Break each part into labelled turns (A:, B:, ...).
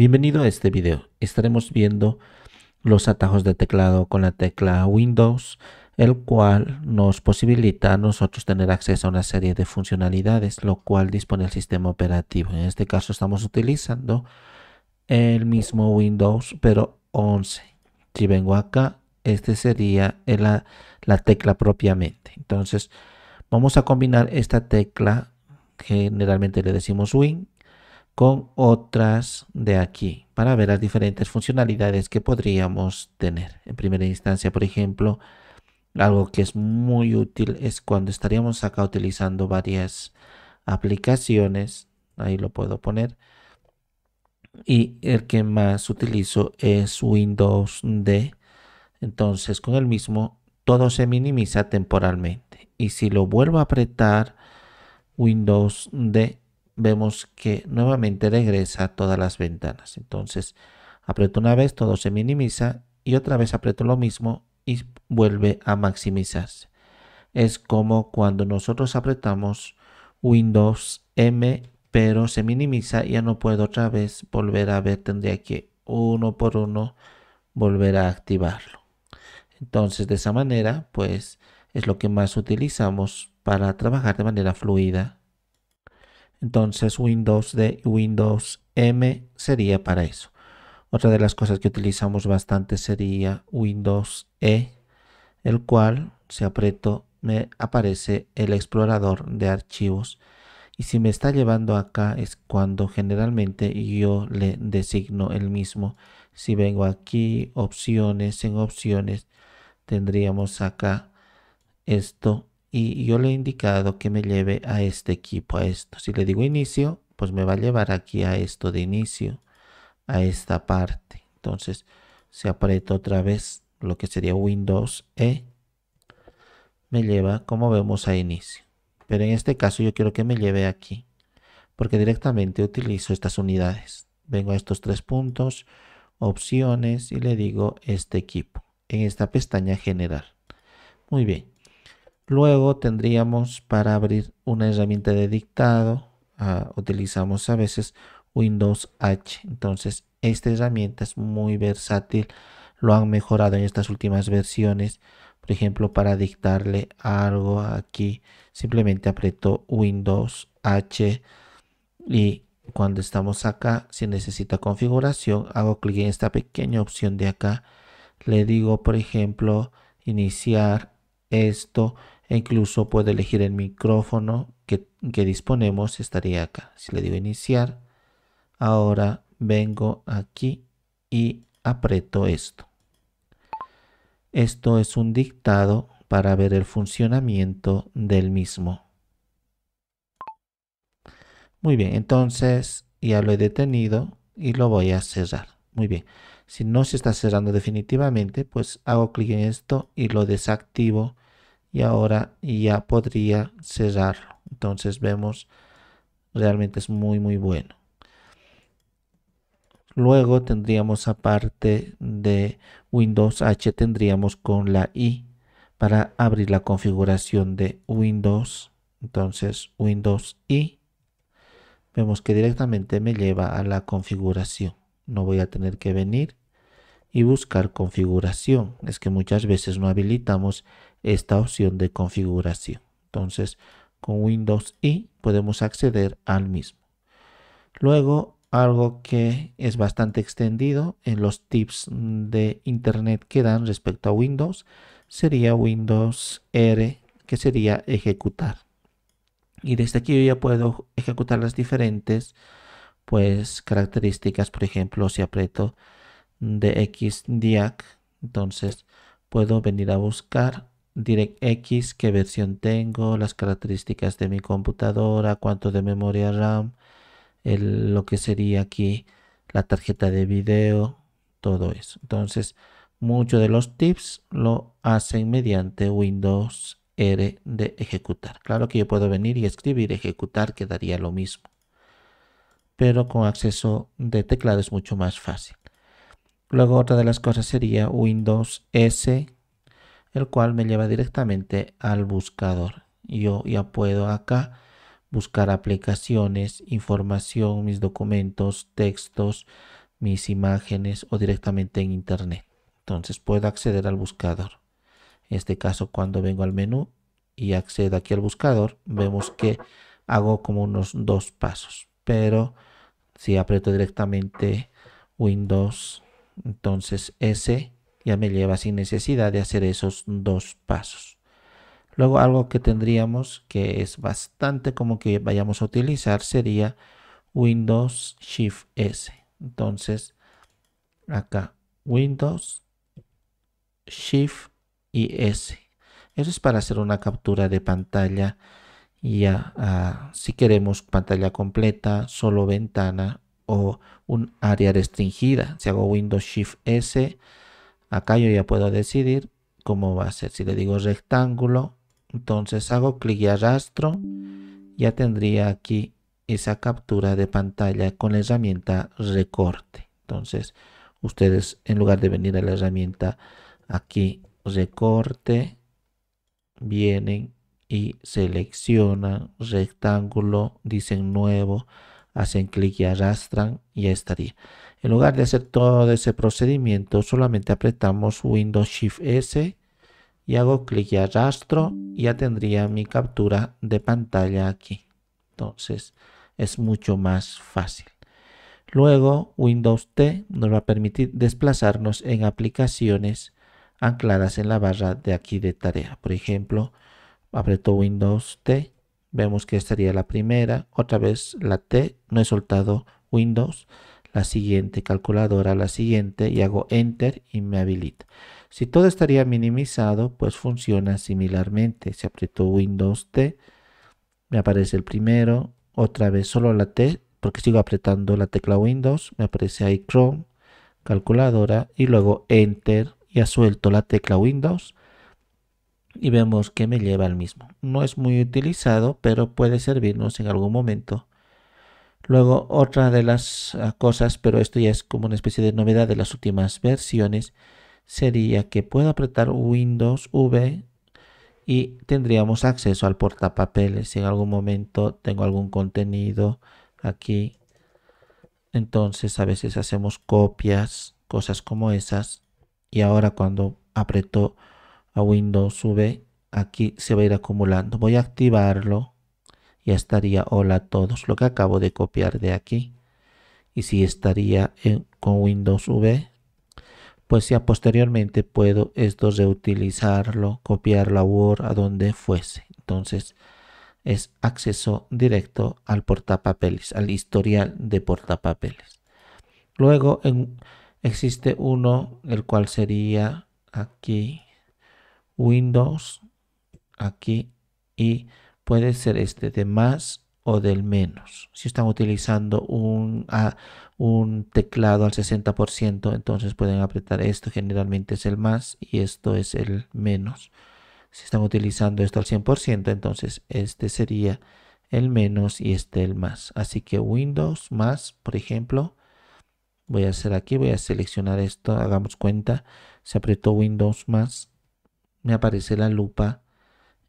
A: Bienvenido a este video. Estaremos viendo los atajos de teclado con la tecla Windows, el cual nos posibilita a nosotros tener acceso a una serie de funcionalidades, lo cual dispone el sistema operativo. En este caso estamos utilizando el mismo Windows, pero 11. Si vengo acá, este sería la, la tecla propiamente. Entonces, vamos a combinar esta tecla, generalmente le decimos Win, con otras de aquí para ver las diferentes funcionalidades que podríamos tener. En primera instancia, por ejemplo, algo que es muy útil es cuando estaríamos acá utilizando varias aplicaciones. Ahí lo puedo poner. Y el que más utilizo es Windows D. Entonces con el mismo todo se minimiza temporalmente. Y si lo vuelvo a apretar Windows D, vemos que nuevamente regresa todas las ventanas. Entonces, aprieto una vez, todo se minimiza y otra vez aprieto lo mismo y vuelve a maximizarse. Es como cuando nosotros apretamos Windows M, pero se minimiza y ya no puedo otra vez volver a ver, tendría que uno por uno volver a activarlo. Entonces, de esa manera, pues es lo que más utilizamos para trabajar de manera fluida entonces Windows de Windows M sería para eso. Otra de las cosas que utilizamos bastante sería Windows E, el cual si aprieto me aparece el explorador de archivos. Y si me está llevando acá es cuando generalmente yo le designo el mismo. Si vengo aquí, opciones, en opciones, tendríamos acá esto y yo le he indicado que me lleve a este equipo, a esto. Si le digo inicio, pues me va a llevar aquí a esto de inicio, a esta parte. Entonces se aprieto otra vez lo que sería Windows E. Me lleva, como vemos, a inicio. Pero en este caso yo quiero que me lleve aquí, porque directamente utilizo estas unidades. Vengo a estos tres puntos, opciones y le digo este equipo en esta pestaña general. Muy bien, Luego tendríamos para abrir una herramienta de dictado, ah, utilizamos a veces Windows H. Entonces, esta herramienta es muy versátil, lo han mejorado en estas últimas versiones. Por ejemplo, para dictarle algo aquí, simplemente aprieto Windows H y cuando estamos acá, si necesita configuración, hago clic en esta pequeña opción de acá. Le digo, por ejemplo, iniciar esto e incluso puede elegir el micrófono que, que disponemos, estaría acá. Si le digo iniciar, ahora vengo aquí y aprieto esto. Esto es un dictado para ver el funcionamiento del mismo. Muy bien, entonces ya lo he detenido y lo voy a cerrar. Muy bien, si no se está cerrando definitivamente, pues hago clic en esto y lo desactivo y ahora ya podría cerrarlo. Entonces vemos, realmente es muy muy bueno. Luego tendríamos aparte de Windows H, tendríamos con la I para abrir la configuración de Windows. Entonces Windows I, vemos que directamente me lleva a la configuración. No voy a tener que venir y buscar configuración. Es que muchas veces no habilitamos esta opción de configuración. Entonces, con Windows y podemos acceder al mismo. Luego, algo que es bastante extendido en los tips de Internet que dan respecto a Windows sería Windows R, que sería ejecutar. Y desde aquí yo ya puedo ejecutar las diferentes pues, características. Por ejemplo, si aprieto de xdiac, entonces puedo venir a buscar DirectX, qué versión tengo, las características de mi computadora, cuánto de memoria RAM, lo que sería aquí la tarjeta de video, todo eso. Entonces, muchos de los tips lo hacen mediante Windows R de ejecutar. Claro que yo puedo venir y escribir ejecutar, quedaría lo mismo. Pero con acceso de teclado es mucho más fácil. Luego otra de las cosas sería Windows S, el cual me lleva directamente al buscador. Yo ya puedo acá buscar aplicaciones, información, mis documentos, textos, mis imágenes o directamente en Internet. Entonces puedo acceder al buscador. En este caso, cuando vengo al menú y accedo aquí al buscador, vemos que hago como unos dos pasos. Pero si aprieto directamente Windows entonces ese ya me lleva sin necesidad de hacer esos dos pasos. Luego algo que tendríamos que es bastante como que vayamos a utilizar sería Windows Shift S. Entonces acá Windows Shift y S. Eso es para hacer una captura de pantalla ya ah, si queremos pantalla completa, solo ventana un área restringida. Si hago Windows Shift S, acá yo ya puedo decidir cómo va a ser. Si le digo rectángulo, entonces hago clic y arrastro. Ya tendría aquí esa captura de pantalla con la herramienta recorte. Entonces, ustedes en lugar de venir a la herramienta aquí recorte, vienen y seleccionan rectángulo, dicen nuevo, hacen clic y arrastran y ya estaría. En lugar de hacer todo ese procedimiento, solamente apretamos Windows Shift S y hago clic y arrastro y ya tendría mi captura de pantalla aquí. Entonces es mucho más fácil. Luego Windows T nos va a permitir desplazarnos en aplicaciones ancladas en la barra de aquí de tarea. Por ejemplo, apretó Windows T Vemos que estaría la primera, otra vez la T, no he soltado Windows, la siguiente calculadora, la siguiente y hago Enter y me habilita. Si todo estaría minimizado, pues funciona similarmente. Si aprieto Windows T, me aparece el primero, otra vez solo la T, porque sigo apretando la tecla Windows, me aparece ahí Chrome, calculadora y luego Enter, y ha suelto la tecla Windows y vemos que me lleva al mismo. No es muy utilizado, pero puede servirnos en algún momento. Luego otra de las ah, cosas, pero esto ya es como una especie de novedad de las últimas versiones, sería que puedo apretar Windows V y tendríamos acceso al portapapeles. Si en algún momento tengo algún contenido aquí, entonces a veces hacemos copias, cosas como esas. Y ahora cuando apretó a Windows V, aquí se va a ir acumulando. Voy a activarlo Ya estaría hola a todos, lo que acabo de copiar de aquí. Y si estaría en, con Windows V, pues ya posteriormente puedo esto reutilizarlo, copiarlo la Word, a donde fuese. Entonces es acceso directo al portapapeles, al historial de portapapeles. Luego existe uno, el cual sería aquí Windows aquí y puede ser este de más o del menos. Si están utilizando un, ah, teclado al 60%, entonces pueden apretar esto, generalmente es el más y esto es el menos. Si están utilizando esto al 100%, entonces este sería el menos y este el más. Así que Windows más, por ejemplo, voy a hacer aquí, voy a seleccionar esto, hagamos cuenta, se apretó Windows más me aparece la lupa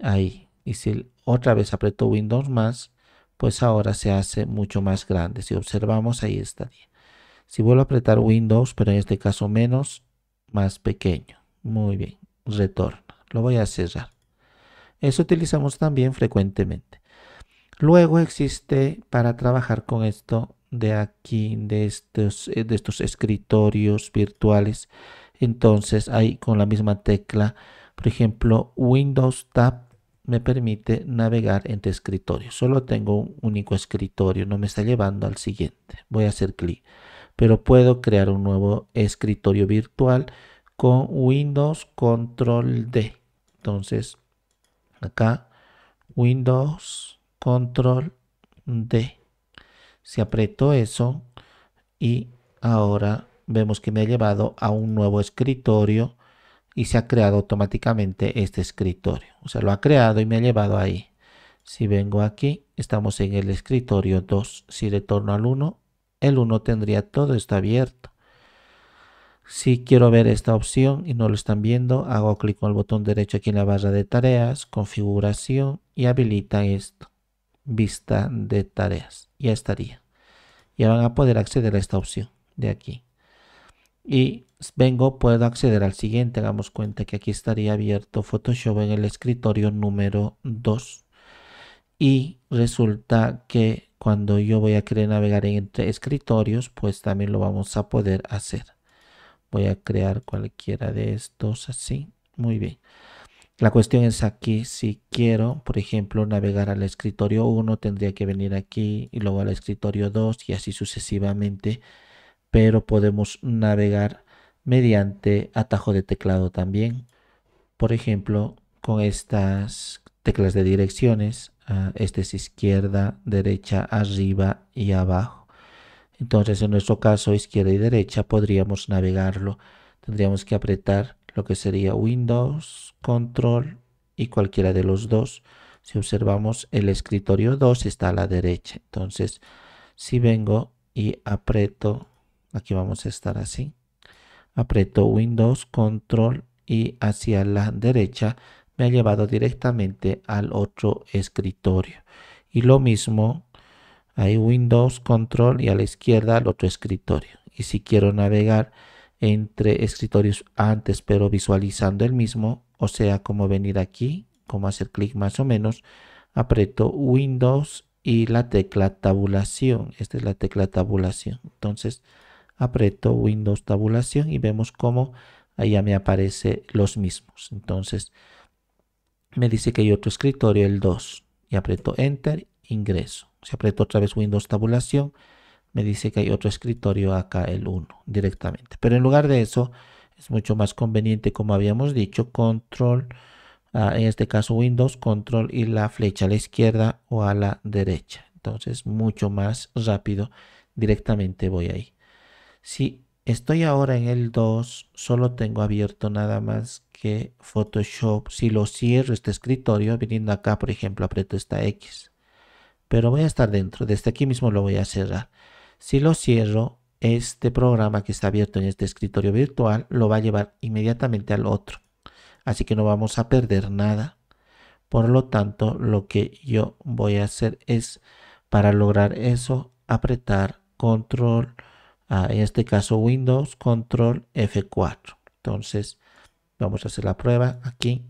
A: ahí. Y si otra vez apretó Windows más, pues ahora se hace mucho más grande. Si observamos, ahí está. Si vuelvo a apretar Windows, pero en este caso menos, más pequeño. Muy bien, retorno. Lo voy a cerrar. Eso utilizamos también frecuentemente. Luego existe para trabajar con esto de aquí, de estos, eh, de estos escritorios virtuales. Entonces ahí con la misma tecla por ejemplo, Windows Tab me permite navegar entre escritorios. Solo tengo un único escritorio, no me está llevando al siguiente. Voy a hacer clic, pero puedo crear un nuevo escritorio virtual con Windows Control D. Entonces, acá Windows Control D. Si aprieto eso y ahora vemos que me ha llevado a un nuevo escritorio y se ha creado automáticamente este escritorio. O sea, lo ha creado y me ha llevado ahí. Si vengo aquí, estamos en el escritorio 2. Si retorno al 1, el 1 tendría todo Está abierto. Si quiero ver esta opción y no lo están viendo, hago clic con el botón derecho aquí en la barra de tareas, configuración y habilita esto, vista de tareas. Ya estaría. Ya van a poder acceder a esta opción de aquí. Y pues, vengo, puedo acceder al siguiente. Hagamos cuenta que aquí estaría abierto Photoshop en el escritorio número 2. Y resulta que cuando yo voy a querer navegar entre escritorios, pues también lo vamos a poder hacer. Voy a crear cualquiera de estos así. Muy bien. La cuestión es aquí, si quiero, por ejemplo, navegar al escritorio 1, tendría que venir aquí y luego al escritorio 2 y así sucesivamente. Pero podemos navegar mediante atajo de teclado también. Por ejemplo, con estas teclas de direcciones, ah, este es izquierda, derecha, arriba y abajo. Entonces, en nuestro caso, izquierda y derecha, podríamos navegarlo. Tendríamos que apretar lo que sería Windows, Control y cualquiera de los dos. Si observamos, el escritorio 2 está a la derecha. Entonces, si vengo y aprieto, aquí vamos a estar así. Aprieto Windows, Control y hacia la derecha me ha llevado directamente al otro escritorio. Y lo mismo, hay Windows, Control y a la izquierda al otro escritorio. Y si quiero navegar entre escritorios antes pero visualizando el mismo, o sea, como venir aquí, como hacer clic más o menos, aprieto Windows y la tecla tabulación. Esta es la tecla tabulación. Entonces, aprieto Windows Tabulación y vemos cómo ahí ya me aparece los mismos. Entonces me dice que hay otro escritorio, el 2, y aprieto Enter, ingreso. Si aprieto otra vez Windows Tabulación, me dice que hay otro escritorio acá, el 1, directamente. Pero en lugar de eso, es mucho más conveniente, como habíamos dicho, Control, ah, en este caso Windows, Control y la flecha a la izquierda o a la derecha. Entonces, mucho más rápido, directamente voy ahí. Si estoy ahora en el 2, solo tengo abierto nada más que Photoshop. Si lo cierro este escritorio, viniendo acá, por ejemplo, aprieto esta X. Pero voy a estar dentro, desde este, aquí mismo lo voy a cerrar. Si lo cierro, este programa que está abierto en este escritorio virtual lo va a llevar inmediatamente al otro. Así que no vamos a perder nada. Por lo tanto, lo que yo voy a hacer es, para lograr eso, apretar control en este caso Windows Control F4. Entonces vamos a hacer la prueba aquí.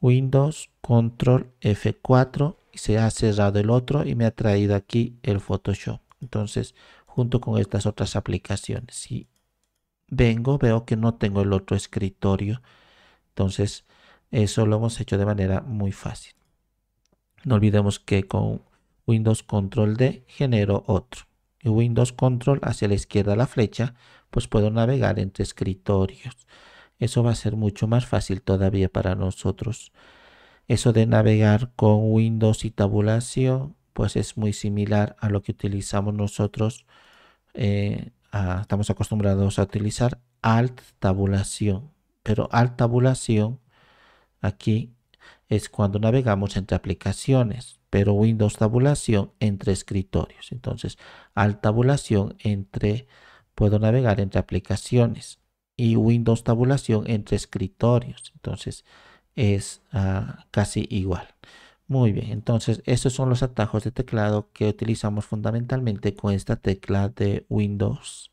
A: Windows Control F4 y se ha cerrado el otro y me ha traído aquí el Photoshop. Entonces junto con estas otras aplicaciones. Si vengo veo que no tengo el otro escritorio. Entonces eso lo hemos hecho de manera muy fácil. No olvidemos que con Windows Control D genero otro y Windows Control hacia la izquierda la flecha, pues puedo navegar entre escritorios. Eso va a ser mucho más fácil todavía para nosotros. Eso de navegar con Windows y tabulación, pues es muy similar a lo que utilizamos nosotros. Eh, estamos acostumbrados a utilizar Alt tabulación, pero Alt tabulación aquí es cuando navegamos entre aplicaciones pero Windows tabulación entre escritorios. Entonces, al tabulación entre, puedo navegar entre aplicaciones y Windows tabulación entre escritorios. Entonces, es ah, casi igual. Muy bien, entonces esos son los atajos de teclado que utilizamos fundamentalmente con esta tecla de Windows